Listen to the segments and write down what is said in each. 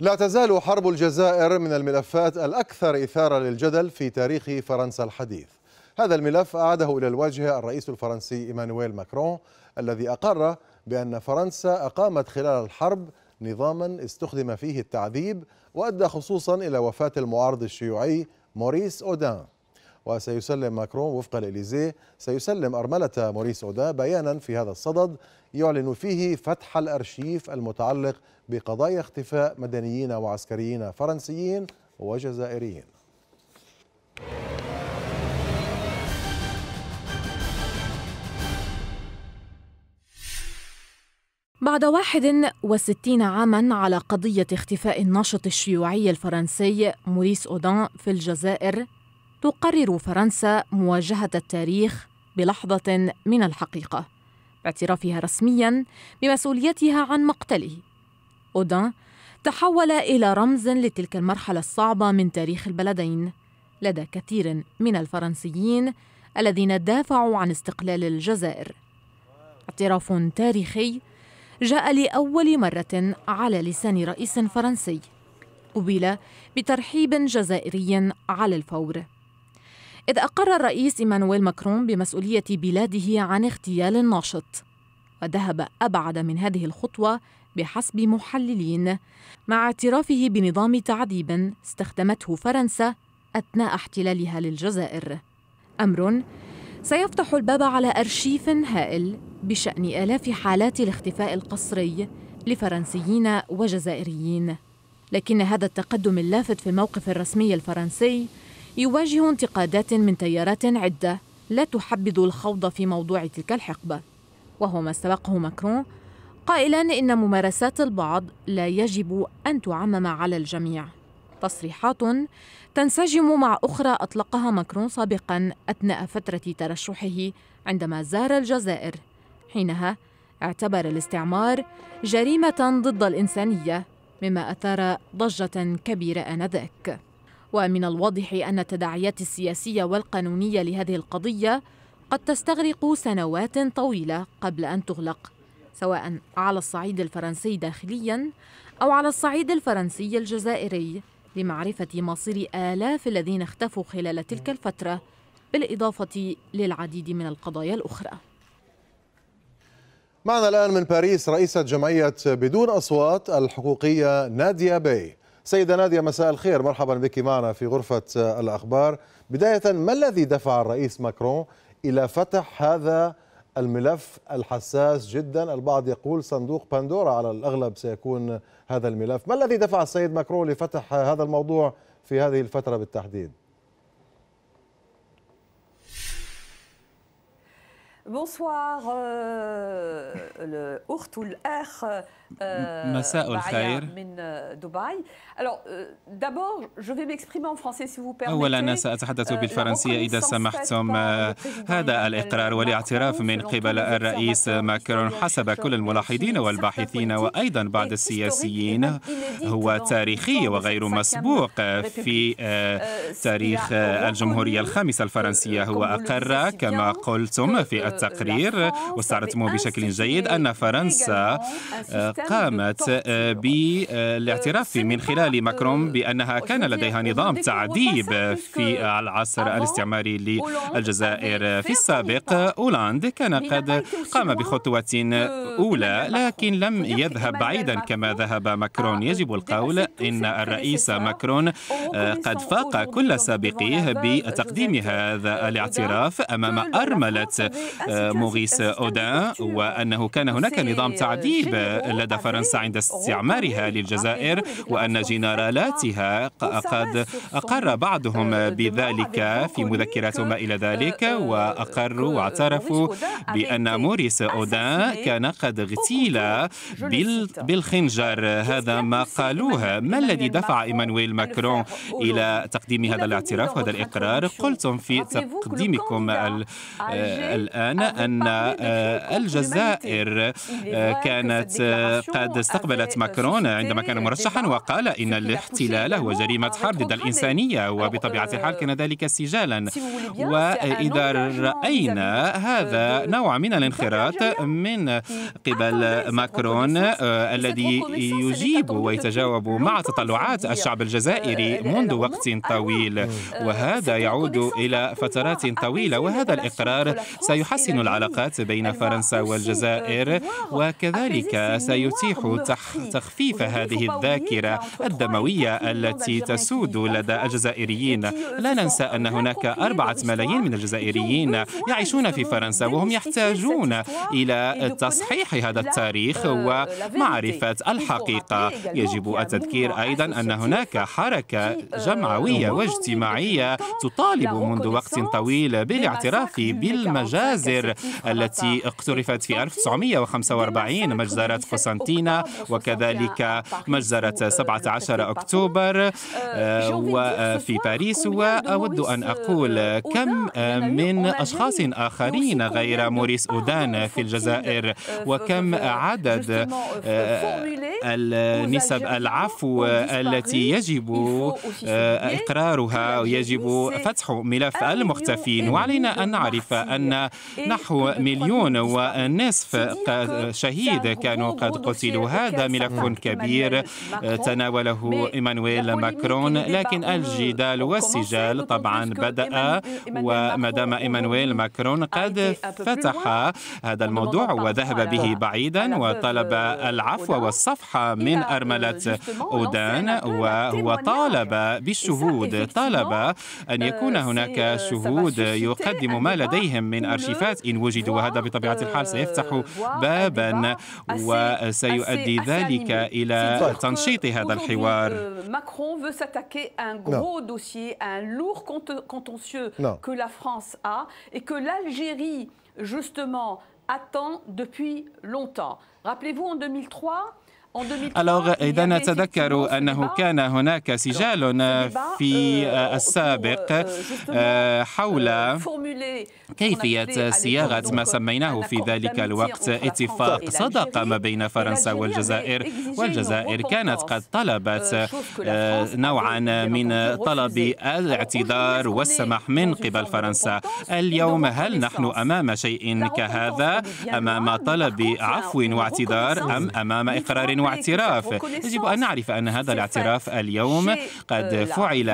لا تزال حرب الجزائر من الملفات الأكثر إثارة للجدل في تاريخ فرنسا الحديث هذا الملف أعاده إلى الواجهة الرئيس الفرنسي إيمانويل ماكرون الذي أقر بأن فرنسا أقامت خلال الحرب نظاما استخدم فيه التعذيب وأدى خصوصا إلى وفاة المعارض الشيوعي موريس أودان وسيسلم ماكرون وفق الإليزيه سيسلم أرملة موريس أودا بيانا في هذا الصدد يعلن فيه فتح الأرشيف المتعلق بقضايا اختفاء مدنيين وعسكريين فرنسيين وجزائريين بعد 61 عاما على قضية اختفاء الناشط الشيوعي الفرنسي موريس أودان في الجزائر تقرر فرنسا مواجهة التاريخ بلحظة من الحقيقة باعترافها رسميا بمسؤوليتها عن مقتله أودان تحول إلى رمز لتلك المرحلة الصعبة من تاريخ البلدين لدى كثير من الفرنسيين الذين دافعوا عن استقلال الجزائر اعتراف تاريخي جاء لأول مرة على لسان رئيس فرنسي قبل بترحيب جزائري على الفور إذ أقر الرئيس إيمانويل ماكرون بمسؤولية بلاده عن اغتيال الناشط وذهب أبعد من هذه الخطوة بحسب محللين مع اعترافه بنظام تعذيب استخدمته فرنسا أثناء احتلالها للجزائر أمر سيفتح الباب على أرشيف هائل بشأن آلاف حالات الاختفاء القسري لفرنسيين وجزائريين لكن هذا التقدم اللافت في الموقف الرسمي الفرنسي يواجه انتقادات من تيارات عدة لا تحبذ الخوض في موضوع تلك الحقبة وهو ما سبقه ماكرون قائلا إن ممارسات البعض لا يجب أن تعمم على الجميع تصريحات تنسجم مع أخرى أطلقها ماكرون سابقا أثناء فترة ترشحه عندما زار الجزائر حينها اعتبر الاستعمار جريمة ضد الإنسانية مما أثار ضجة كبيرة آنذاك ومن الواضح أن التداعيات السياسية والقانونية لهذه القضية قد تستغرق سنوات طويلة قبل أن تغلق سواء على الصعيد الفرنسي داخليا أو على الصعيد الفرنسي الجزائري لمعرفة مصير آلاف الذين اختفوا خلال تلك الفترة بالإضافة للعديد من القضايا الأخرى معنا الآن من باريس رئيسة جمعية بدون أصوات الحقوقية نادية بي سيدة نادية مساء الخير مرحبا بك معنا في غرفة الأخبار بداية ما الذي دفع الرئيس ماكرون إلى فتح هذا الملف الحساس جدا البعض يقول صندوق بندورا على الأغلب سيكون هذا الملف ما الذي دفع السيد ماكرون لفتح هذا الموضوع في هذه الفترة بالتحديد بونسوار الاخت والاخ مساء الخير من دبي alors euh, d'abord je vais m'exprimer en français si vous permettez اولا ساتحدث euh, بالفرنسيه اذا سمحتم آه، هذا الاقرار والاعتراف من قبل الرئيس ماكرون حسب كل الملاحظين والباحثين وايضا بعض السياسيين هو تاريخي وغير مسبوق في آه، euh, تاريخ آه، الجمهوريه الخامسه الفرنسيه هو اقر كما قلتم في التقرير واستعرضتموه بشكل جيد أن فرنسا آه، آه، قامت آه، بالاعتراف euh، من خلال ماكرون euh، بأنها كان لديها نظام تعذيب في العصر الاستعماري للجزائر في السابق أولاند كان قد قام بخطوة أولى لكن لم يذهب بعيدا كما ذهب ماكرون يجب القول إن الرئيس ماكرون قد فاق كل سابقيه بتقديم هذا الاعتراف أمام أرملة موريس أودان وأنه كان هناك نظام تعذيب لدى فرنسا عند استعمارها للجزائر وأن جنرالاتها قد أقر بعضهم بذلك في مذكراتهم وما إلى ذلك وأقروا واعترفوا بأن موريس أودان كان قد اغتيل بالخنجر هذا ما قالوه ما الذي دفع إيمانويل ماكرون إلى تقديم هذا الاعتراف وهذا الإقرار قلتم في تقديمكم الآن الآن أن آه، الجزائر آه، إيه، كانت آه، قد استقبلت ماكرون عندما كان مرشحا وقال إن الاحتلال هو جريمة حرب ضد الإنسانية وبطبيعة الحال كان ذلك سجالا وإذا رأينا هذا نوع من الانخراط من قبل ماكرون الذي يجيب ويتجاوب مع تطلعات الشعب الجزائري منذ وقت طويل وهذا يعود إلى فترات طويلة وهذا الإقرار سيحسن سيحسن العلاقات بين فرنسا والجزائر وكذلك سيتيح تخفيف هذه الذاكرة الدموية التي تسود لدى الجزائريين لا ننسى أن هناك أربعة ملايين من الجزائريين يعيشون في فرنسا وهم يحتاجون إلى تصحيح هذا التاريخ آه، ومعرفة الحقيقة يجب التذكير أيضا أن هناك حركة طيب، آه، جمعوية واجتماعية تطالب منذ وقت طويل بالاعتراف بالمجازر العصير التي اقترفت في 1945 مجزرة قسنطينة وكذلك مجزرة 17 آه، أكتوبر آه، آه، وفي باريس وأود أن أقول كم من أشخاص آخرين غير موريس أودان في الجزائر وكم عدد euh, النسب العفو التي يجب إقرارها ويجب فتح ملف المختفين وعلينا أن نعرف أن نحو مليون ونصف شهيد كانوا قد قتلوا هذا ملف كبير تناوله إيمانويل ماكرون لكن الجدال والسجال طبعا بدأ ومدام إيمانويل ماكرون قد فتح هذا الموضوع وذهب به بعيدا وطلب العفو والصفحة من أرملة أودان وهو طالب بالشهود طالب أن يكون هناك شهود يقدم ما لديهم من أرشيفات الصفحات إن وجدوا وهذا بطبيعة الحال سيفتح بابا وسيؤدي ذلك إلى تنشيط هذا الحوار que la France a et que l'Algérie, justement, attend depuis longtemps. Rappelez-vous, en 2003, Alors, إذا نتذكر أنه كان هناك سجال في السابق حول كيفية صياغة ما سميناه في ذلك الوقت اتفاق صداقة ما بين فرنسا والجزائر والجزائر كانت قد طلبت نوعا من طلب الاعتذار والسماح من قبل فرنسا اليوم هل نحن أمام شيء كهذا أمام طلب عفو واعتذار أم أمام إقرار واعتراف اعتراف يجب ان نعرف ان هذا الاعتراف اليوم قد فعل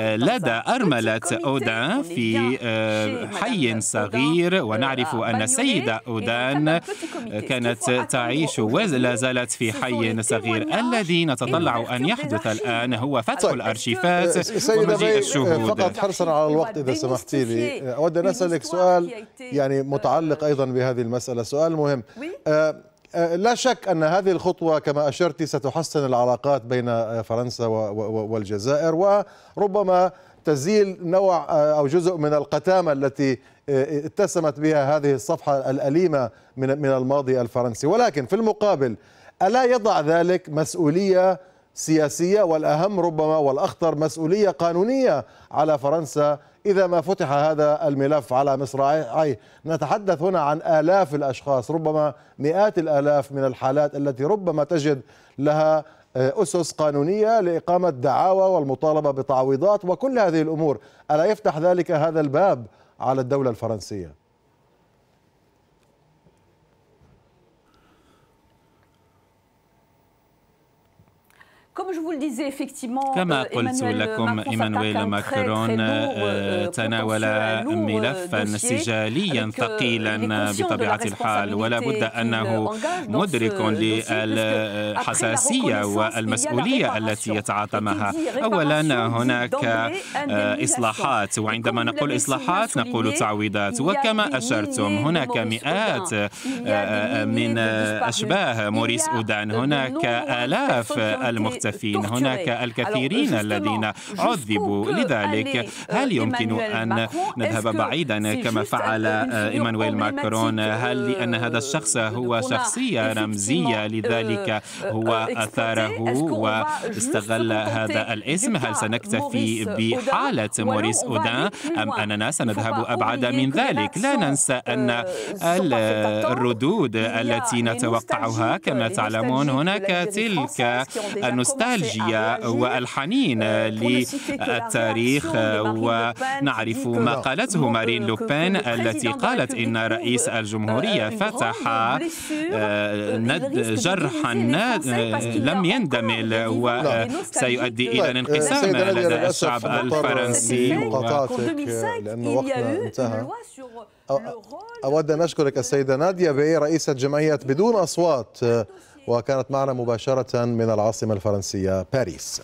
لدى ارمله اودان في آه، آه، حي صغير ونعرف آه، ان السيده اودان كانت تعيش ولا زالت في حي صغير الذي نتطلع ان يحدث الان هو فتح طيب، الارشيفات ومجيء الشهود فقط حرصا على الوقت اذا سمحتي لي اود ان اسالك سؤال يعني متعلق ايضا بهذه المساله سؤال مهم آه، لا شك أن هذه الخطوة كما أشرت ستحسن العلاقات بين آه، فرنسا والجزائر وربما تزيل نوع آه، أو جزء من القتامة التي اتسمت بها هذه الصفحة الأليمة من الماضي الفرنسي ولكن في المقابل ألا يضع ذلك مسؤولية سياسية والأهم ربما والأخطر مسؤولية قانونية على فرنسا إذا ما فتح هذا الملف على مصراعيه نتحدث هنا عن آلاف الأشخاص ربما مئات الآلاف من الحالات التي ربما تجد لها آه، أسس قانونية لإقامة دعاوى والمطالبة بتعويضات وكل هذه الأمور ألا يفتح ذلك هذا الباب على الدولة الفرنسية؟ Comme je vous le disais effectivement, كما قلت لكم إيمانويل ماكرون تناول ملفا سجاليا ثقيلا بطبيعة الحال ولا بد أنه مدرك للحساسية والمسؤولية التي يتعاطى معها أولا هناك إصلاحات وعندما نقول إصلاحات نقول تعويضات وكما أشرتم هناك مئات من أشباه موريس أودان هناك آلاف المختلفين السفينة هناك الكثيرين الذين عذبوا لذلك هل آه، يمكن أن نذهب بعيدا كما فعل آه، إيمانويل ماكرون هل لأن آه، هذا الشخص هو شخصية رمزية لذلك هو أثاره واستغل هذا الاسم هل سنكتفي بحالة موريس أودان أم أننا سنذهب أبعد من ذلك لا ننسى أن الردود التي نتوقعها كما تعلمون هناك تلك النسخة النوستالجيا والحنين آه، للتاريخ ونعرف ما قالته مارين لوبين التي قالت إن رئيس آه، الجمهورية فتح آه، جرحا لم يندمل وسيؤدي نعم. إلى طيب، الانقسام لدى الشعب الفرنسي لأن وقتنا انتهى أود أن أشكرك السيدة نادية بي رئيسة جمعية بدون أصوات وكانت معنا مباشرة من العاصمة الفرنسية باريس